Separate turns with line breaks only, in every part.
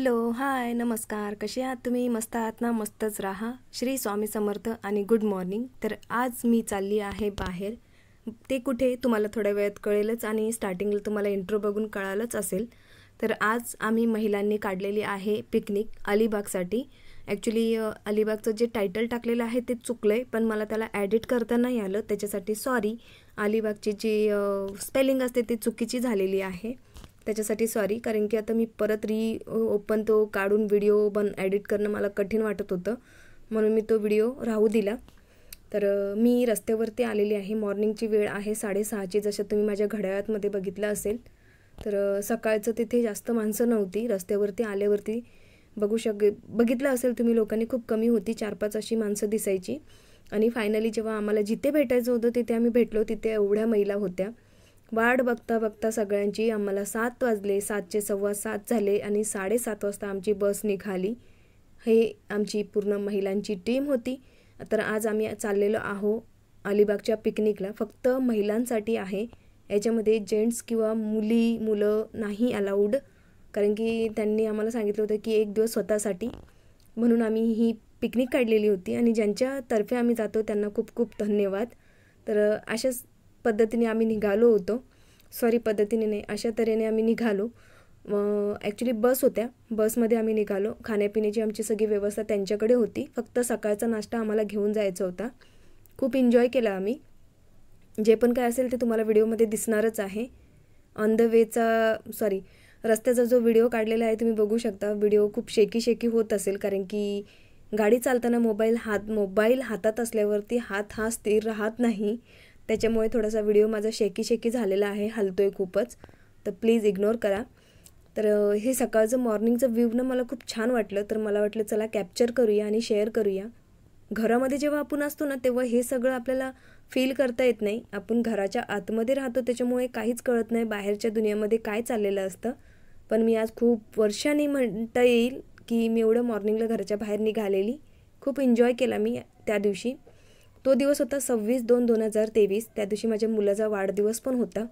hello hi नमस्कार कसे आहात तुम्ही मस्त आहात ना मस्तच राहा श्री स्वामी समर्थ आणि गुड मॉर्निंग तर आज मी चालली आहे बाहेर ते कुठे तुम्हाला थोड्या वेळात कळेलच आणि स्टार्टिंगला तुम्हाला इंट्रो बघून कळालंच असेल तर आज आम्ही महिलांनी काढलेली आहे पिकनिक अलिबागसाठी ॲक्च्युली अलिबागचं जे टायटल टाकलेलं आहे ते चुकलं आहे पण मला त्याला ॲडिट करता नाही आलं त्याच्यासाठी सॉरी अलिबागची जी स्पेलिंग असते ती चुकीची झालेली आहे त्याच्यासाठी सॉरी कारण की आता मी परत री ओपन तो काढून व्हिडिओ बन ॲडिट करणं मला कठीण वाटत होतं म्हणून मी तो व्हिडिओ राहू दिला तर मी रस्त्यावरती आलेली आहे मॉर्निंगची वेळ आहे साडेसहाची जसं तुम्ही माझ्या घड्याळातमध्ये बघितलं असेल तर सकाळचं तिथे जास्त माणसं नव्हती रस्त्यावरती आल्यावरती बघू शक बघितलं असेल तुम्ही लोकांनी खूप कमी होती चार पाच अशी माणसं दिसायची आणि फायनली जेव्हा आम्हाला जिथे भेटायचं होतं तिथे आम्ही भेटलो तिथे एवढ्या महिला होत्या वाट बघता बघता सगळ्यांची आम्हाला सात वाजले सातचे सव्वा सात झाले आणि साडेसात वाजता आमची बस निघाली हे आमची पूर्ण महिलांची टीम होती तर आज आम्ही चाललेलो आहो अलिबागच्या पिकनिकला फक्त महिलांसाठी आहे याच्यामध्ये जेंट्स किंवा मुली मुलं नाही अलाउड कारण की त्यांनी आम्हाला सांगितलं होतं की एक दिवस स्वतःसाठी म्हणून आम्ही ही पिकनिक काढलेली होती आणि ज्यांच्यातर्फे आम्ही जातो त्यांना खूप खूप धन्यवाद तर अशाच पद्धतीने आम्ही निघालो होतो सॉरी पद्धतीने नाही अशा तऱ्हेने आम्ही निघालो ॲक्च्युली बस होत्या बसमध्ये आम्ही निघालो खाण्यापिण्याची आमची सगळी व्यवस्था त्यांच्याकडे होती फक्त सकाळचा नाश्ता आम्हाला घेऊन जायचा होता खूप एन्जॉय केला आम्ही जे पण काय असेल ते तुम्हाला व्हिडिओमध्ये दिसणारच आहे ऑन द वेचा सॉरी रस्त्याचा जो व्हिडिओ काढलेला आहे तुम्ही बघू शकता व्हिडिओ खूप शेकी शेकी होत असेल कारण की गाडी चालताना मोबाईल हात मोबाईल हातात असल्यावरती हात हा स्थिर राहत नाही त्याच्यामुळे थोडासा व्हिडिओ माझा शेकी शेकी झालेला आहे हलतोय आहे खूपच तर प्लीज इग्नोर करा तर हे सकाळचं मॉर्निंगचं व्ह्यूनं मला खूप छान वाटलं तर मला वाटलं चला कॅप्चर करूया आणि शेअर करूया घरामध्ये जेव्हा आपण असतो ना तेव्हा हे सगळं आपल्याला फील करता येत नाही आपण घराच्या आतमध्ये राहतो त्याच्यामुळे काहीच कळत नाही बाहेरच्या दुनियामध्ये काय चाललेलं असतं पण मी आज खूप वर्षांनी म्हणता येईल की मी एवढं मॉर्निंगला घराच्या बाहेर निघालेली खूप एन्जॉय केला मी त्या दिवशी तो दिवस होता सव्वीस दोन दोन हजार तेवीस त्या दिवशी माझ्या मुलाचा वाढदिवस पण होता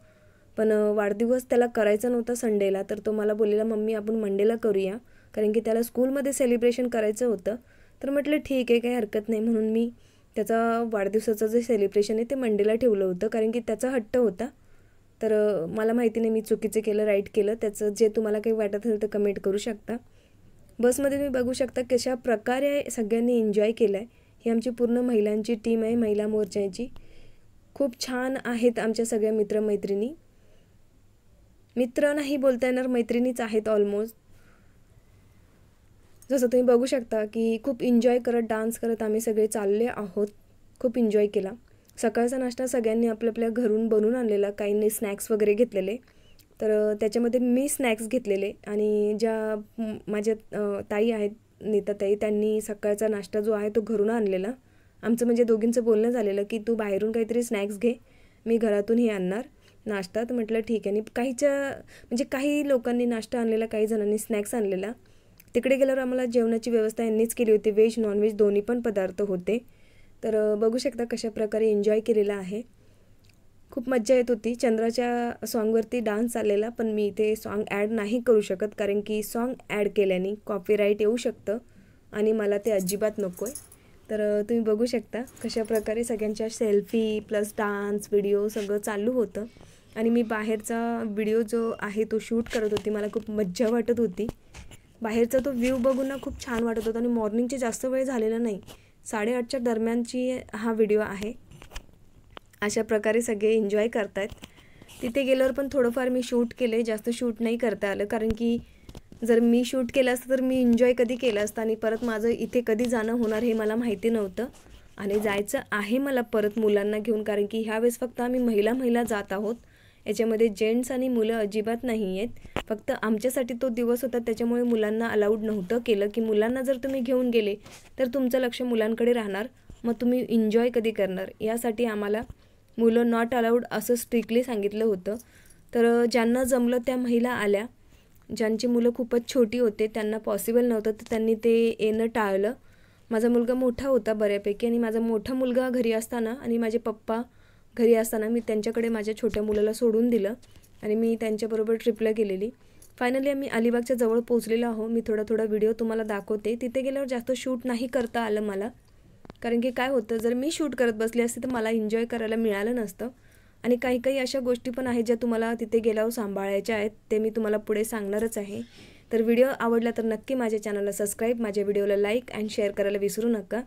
पण वाढदिवस त्याला करायचा नव्हता संडेला तर तो मला बोललेला मम्मी आपण मंडेला करूया कारण की त्याला स्कूलमध्ये सेलिब्रेशन करायचं होतं तर म्हटलं ठीक आहे काही हरकत नाही म्हणून मी त्याचा वाढदिवसाचं जे सेलिब्रेशन आहे ते मंडेला ठेवलं होतं कारण की त्याचा हट्ट होता तर मला माहिती नाही मी चुकीचं केलं राईट केलं त्याचं जे तुम्हाला काही वाटत असेल तर कमेंट करू शकता बसमध्ये तुम्ही बघू शकता कशा प्रकारे सगळ्यांनी एन्जॉय केलं आहे ही आमची पूर्ण महिलांची टीम आहे महिला मोर्चाची खूप छान आहेत आमच्या सगळ्या मित्रमैत्रिणी मित्र नाही बोलता येणार मैत्रिणीच आहेत ऑलमोस्ट जसं तुम्ही बघू शकता की खूप एन्जॉय करत डान्स करत आम्ही सगळे चालले आहोत खूप एन्जॉय केला सकाळचा नाश्ता सगळ्यांनी आपल्या आपल्या घरून बनवून आणलेला काहींनी स्नॅक्स वगैरे घेतलेले तर त्याच्यामध्ये मी स्नॅक्स घेतलेले आणि ज्या माझ्या ताई आहेत नेताताई त्यांनी सकाळचा नाश्ता जो आहे तो घरून आणलेला आमचं म्हणजे दोघींचं बोलणं झालेलं की तू बाहेरून काहीतरी स्नॅक्स घे मी घरातून हे आणणार नाश्ता तर म्हटलं ठीक आहे आणि काहीच्या म्हणजे काही लोकांनी नाश्ता आणलेला काही जणांनी स्नॅक्स आणलेला तिकडे गेल्यावर आम्हाला जेवणाची व्यवस्था यांनीच केली होती व्हेज नॉनव्हेज दोन्ही पण पदार्थ होते तर बघू शकता कशाप्रकारे एन्जॉय केलेला आहे खूप मज्जा येत होती चंद्राच्या सॉन्गवरती डान्स आलेला पण मी इथे सॉन्ग ॲड नाही करू शकत कारण की सॉन्ग ॲड केल्याने कॉपीराईट येऊ शकतं आणि मला ते अजिबात नको आहे तर तुम्ही बघू शकता कशाप्रकारे सगळ्यांच्या सेल्फी प्लस डान्स व्हिडिओ सगळं चालू होतं आणि मी बाहेरचा व्हिडिओ जो आहे तो शूट करत होती मला खूप मज्जा वाटत होती बाहेरचा तो व्ह्यू बघून खूप छान वाटत होता आणि मॉर्निंगचे जास्त वेळ झालेला नाही साडेआठच्या दरम्यानची हा व्हिडिओ आहे अशा प्रकारे सगळे एन्जॉय करतायत तिथे गेल्यावर पण थोडंफार मी शूट केले जास्त शूट नाही करता आलं कारण की जर मी शूट केलं असतं तर मी एन्जॉय कधी केलं असतं आणि परत माझं इथे कधी जाणं होणार हे मला माहिती नव्हतं आणि जायचं आहे मला परत मुलांना घेऊन कारण की ह्यावेळेस फक्त आम्ही महिला महिला जात आहोत याच्यामध्ये जेंट्स आणि मुलं अजिबात नाही आहेत फक्त आमच्यासाठी तो दिवस होता त्याच्यामुळे मुलांना अलाउड नव्हतं केलं की मुलांना जर तुम्ही घेऊन गेले तर तुमचं लक्ष मुलांकडे राहणार मग तुम्ही एन्जॉय कधी करणार यासाठी आम्हाला मुलं नॉट अलाउड असं स्ट्रिक्टली सांगितलं होतं तर ज्यांना जमलं त्या महिला आल्या ज्यांची मुलं खूपच छोटी होते त्यांना पॉसिबल नव्हतं तर त्यांनी ते येणं टाळलं माझा मुलगा मोठा होता बऱ्यापैकी आणि माझा मोठा मुलगा घरी असताना आणि माझे पप्पा घरी असताना मी त्यांच्याकडे माझ्या छोट्या मुलाला सोडून दिलं आणि मी त्यांच्याबरोबर ट्रिपला गेलेली फायनली आम्ही अलिबागच्या जवळ पोहोचलेलो आहो मी थोडा थोडा व्हिडिओ तुम्हाला दाखवते तिथे गेल्यावर जास्त शूट नाही करता आलं मला कारण की काय होतं जर मी शूट करत बसले असते तर मला एन्जॉय करायला मिळालं नसतं आणि काही काही अशा गोष्टी पण आहेत ज्या तुम्हाला तिथे गेल्यावर सांभाळायच्या आहेत ते मी तुम्हाला पुढे सांगणारच आहे तर व्हिडिओ आवडला तर नक्की माझ्या चॅनलला सबस्क्राईब माझ्या व्हिडिओला लाईक अँड शेअर करायला विसरू नका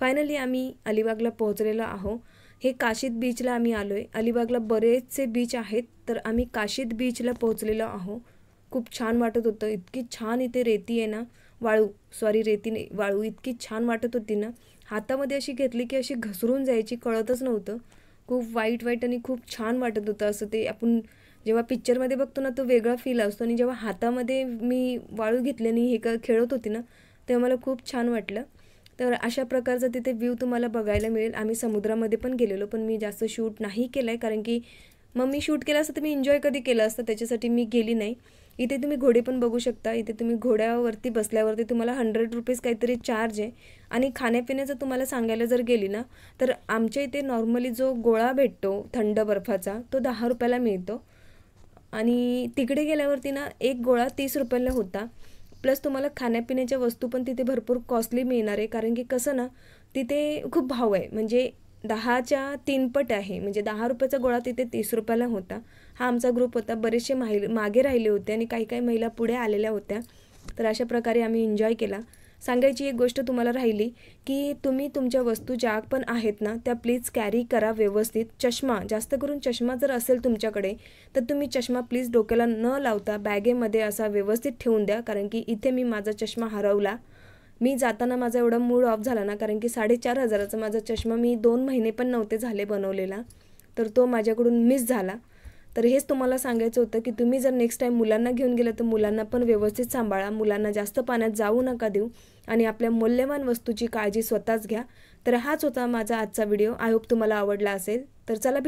फायनली आम्ही अलिबागला पोहोचलेलो आहो हे काशीद बीचला आम्ही आलो आहे अलिबागला बरेचसे बीच आहेत तर आम्ही काशीद बीचला पोहोचलेलो आहो खूप छान वाटत होतं इतकी छान इथे रेती आहे ना वाळू सॉरी रेती वाळू इतकी छान वाटत होती ना हातामध्ये अशी घेतली की अशी घसरून जायची कळतच नव्हतं खूप वाईट वाईट आणि खूप छान वाटत होतं असं ते आपण जेव्हा पिक्चरमध्ये बघतो ना तो वेगळा फील असतो आणि जेव्हा हातामध्ये मी वाळू आणि हे का खेळत होती ना तेव्हा मला खूप छान वाटलं तर अशा प्रकारचा तिथे व्ह्यू तुम्हाला बघायला मिळेल आम्ही समुद्रामध्ये पण गेलेलो पण मी जास्त शूट नाही केलं आहे कारण की मग मी शूट केलं असतं तर मी एन्जॉय कधी केलं असतं त्याच्यासाठी मी गेली नाही इथे तुम्ही घोडे पण बघू शकता इथे तुम्ही घोड्यावरती बसल्यावरती तुम्हाला हंड्रेड रुपीज काहीतरी चार्ज आहे आणि खाण्यापिण्याचं तुम्हाला सांगायला जर गेली ना तर आमच्या इथे नॉर्मली जो गोळा भेटतो थंड बर्फाचा तो दहा रुपयाला मिळतो आणि तिकडे गेल्यावरती ना एक गोळा तीस रुपयाला होता प्लस तुम्हाला खाण्यापिण्याच्या वस्तू पण तिथे भरपूर कॉस्टली मिळणार आहे कारण की कसं ना तिथे खूप भाव आहे म्हणजे दहाच्या तीनपट आहे म्हणजे दहा रुपयाचा गोळा तिथे तीस रुपयाला होता हा आमचा ग्रुप होता बरेचसे माहि मागे राहिले होते आणि काही काही महिला पुढे आलेल्या होत्या तर अशा प्रकारे आम्ही एन्जॉय केला सांगायची एक गोष्ट तुम्हाला राहिली की तुम्ही तुमच्या वस्तू ज्या पण आहेत ना त्या प्लीज कॅरी करा व्यवस्थित चष्मा जास्त करून चष्मा जर असेल तुमच्याकडे तर तुम्ही चष्मा प्लीज डोक्याला न लावता बॅगेमध्ये असा व्यवस्थित ठेवून द्या कारण की इथे मी माझा चष्मा हरवला मी जाताना माझा एवढा मूड ऑफ झाला ना कारण की साडेचार हजाराचा माझा चष्मा मी दोन महिने पण नव्हते झाले बनवलेला तर तो माझ्याकडून मिस झाला तर हेच तुम्हाला सांगायचं होतं की तुम्ही जर नेक्स्ट टाईम मुलांना घेऊन गेलं तर मुलांना पण व्यवस्थित सांभाळा मुलांना जास्त पाण्यात जाऊ नका देऊ आणि आपल्या मौल्यवान वस्तूची काळजी स्वतःच घ्या तर हाच होता माझा आजचा व्हिडिओ आय होप तुम्हाला आवडला असेल तर चला